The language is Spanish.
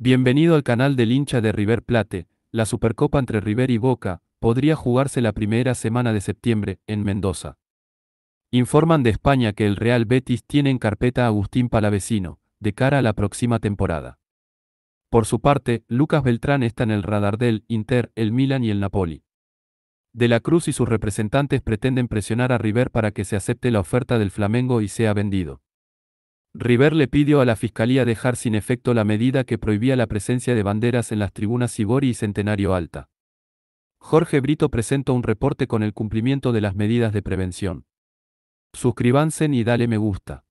Bienvenido al canal del hincha de River Plate, la Supercopa entre River y Boca, podría jugarse la primera semana de septiembre, en Mendoza. Informan de España que el Real Betis tiene en carpeta a Agustín Palavecino, de cara a la próxima temporada. Por su parte, Lucas Beltrán está en el radar del Inter, el Milan y el Napoli. De la Cruz y sus representantes pretenden presionar a River para que se acepte la oferta del Flamengo y sea vendido. River le pidió a la Fiscalía dejar sin efecto la medida que prohibía la presencia de banderas en las tribunas Sibori y Centenario Alta. Jorge Brito presenta un reporte con el cumplimiento de las medidas de prevención. Suscríbanse y dale me gusta.